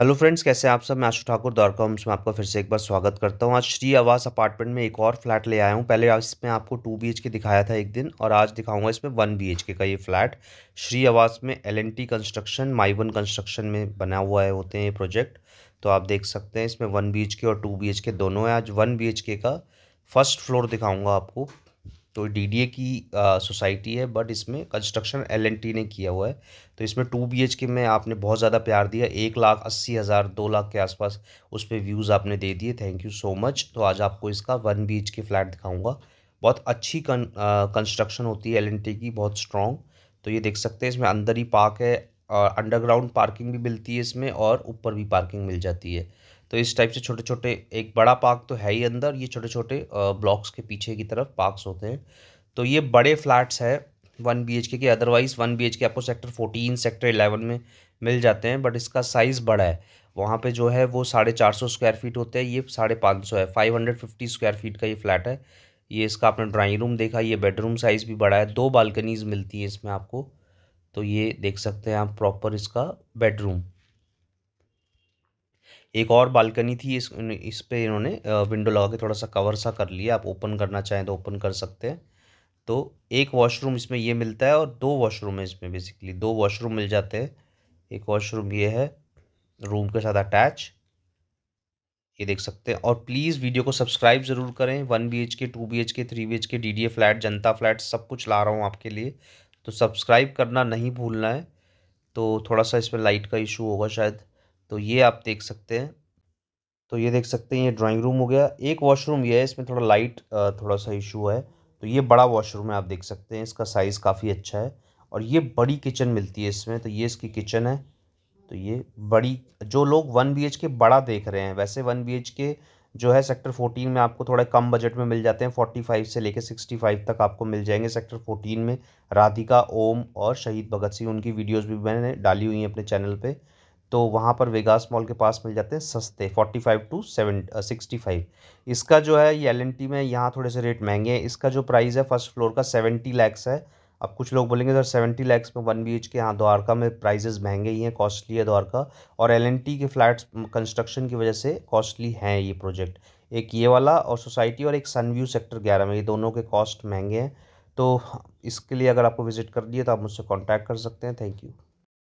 hello friends कैसे आप सब मैं आशु ठाकुर दौर कॉम्स में आपका फिर से एक बार स्वागत करता हूं आज श्री आवास अपार्टमेंट में एक और फ्लैट ले आया हूं पहले इसमें आपको टू बी के दिखाया था एक दिन और आज दिखाऊंगा इसमें वन बी के का ये फ्लैट श्री आवास में L construction my one construction में बना हुआ है होते हैं ये प्रोजेक्ट तो आप देख सकते हैं इसमें वन बी और टू बी दोनों है आज वन बी का फर्स्ट फ्लोर दिखाऊँगा आपको तो डी की सोसाइटी है बट इसमें कंस्ट्रक्शन एल ने किया हुआ है तो इसमें टू बी के में आपने बहुत ज़्यादा प्यार दिया एक लाख अस्सी हज़ार दो लाख के आसपास उस पर व्यूज़ आपने दे दिए थैंक यू सो मच तो आज आपको इसका वन बी के फ्लैट दिखाऊंगा बहुत अच्छी कंस्ट्रक्शन होती है एल की बहुत स्ट्रॉन्ग तो ये देख सकते हैं इसमें अंदर ही पार्क है और अंडरग्राउंड पार्किंग भी मिलती है इसमें और ऊपर भी पार्किंग मिल जाती है तो इस टाइप से छोटे छोटे एक बड़ा पार्क तो है ही अंदर ये छोटे छोटे ब्लॉक्स के पीछे की तरफ पार्क्स होते हैं तो ये बड़े फ्लैट्स हैं वन बी एच के के अदरवाइज़ वन बी एच के आपको सेक्टर फोर्टीन सेक्टर एलेवन में मिल जाते हैं बट इसका साइज़ बड़ा है वहाँ पे जो है वो साढ़े चार सौ स्क्वायर फीट होते हैं ये साढ़े पाँच सौ है five hundred fifty square feet का ये फ्लैट है ये इसका आपने ड्राइंग रूम देखा ये बेडरूम साइज़ भी बड़ा है दो बालकनीज़ मिलती है इसमें आपको तो ये देख सकते हैं आप प्रॉपर इसका बेडरूम एक और बालकनी थी इस इस पे इन्होंने विंडो लगा के थोड़ा सा कवर सा कर लिया आप ओपन करना चाहें तो ओपन कर सकते हैं तो एक वॉशरूम इसमें ये मिलता है और दो वॉशरूम है इसमें बेसिकली दो वॉशरूम मिल जाते हैं एक वॉशरूम ये है रूम के साथ अटैच ये देख सकते हैं और प्लीज़ वीडियो को सब्सक्राइब ज़रूर करें one B H K two B H K three B H K D D A flat Janata flat सब कुछ ला रहा हूँ आपके लिए तो सब्सक्राइब करना नहीं भूलना है तो थोड़ा सा इसमें लाइट का इशू होगा शायद तो ये आप देख सकते हैं तो ये देख सकते हैं ये ड्राइंग रूम हो गया एक वॉशरूम ये है इसमें थोड़ा लाइट थोड़ा सा इशू है तो ये बड़ा वॉशरूम है आप देख सकते हैं इसका साइज़ काफ़ी अच्छा है और ये बड़ी किचन मिलती है इसमें तो ये इसकी किचन है तो ये बड़ी जो लोग वन बी के बड़ा देख रहे हैं वैसे वन बी के जो है सेक्टर 14 में आपको थोड़ा कम बजट में मिल जाते हैं 45 से लेकर 65 तक आपको मिल जाएंगे सेक्टर 14 में राधिका ओम और शहीद भगत सिंह उनकी वीडियोस भी मैंने डाली हुई हैं अपने चैनल पे तो वहाँ पर वेगास मॉल के पास मिल जाते हैं सस्ते 45 टू सेवन सिक्सटी फाइव इसका जो है ये एल में यहाँ थोड़े से रेट महंगे हैं इसका जो प्राइस है फर्स्ट फ्लोर का सेवेंटी लैक्स है अब कुछ लोग बोलेंगे सर सेवेंटी लैक्स में वन बी एच के हाँ द्वारका में प्राइजेज़ महंगे ही हैं कॉस्टली है द्वारका और एल के फ्लैट्स कंस्ट्रक्शन की वजह से कॉस्टली हैं ये प्रोजेक्ट एक ये वाला और सोसाइटी और एक सनव्यू सेक्टर ग्यारह में ये दोनों के कॉस्ट महंगे हैं तो इसके लिए अगर आपको विज़िट कर दिए तो आप मुझसे कॉन्टैक्ट कर सकते हैं थैंक यू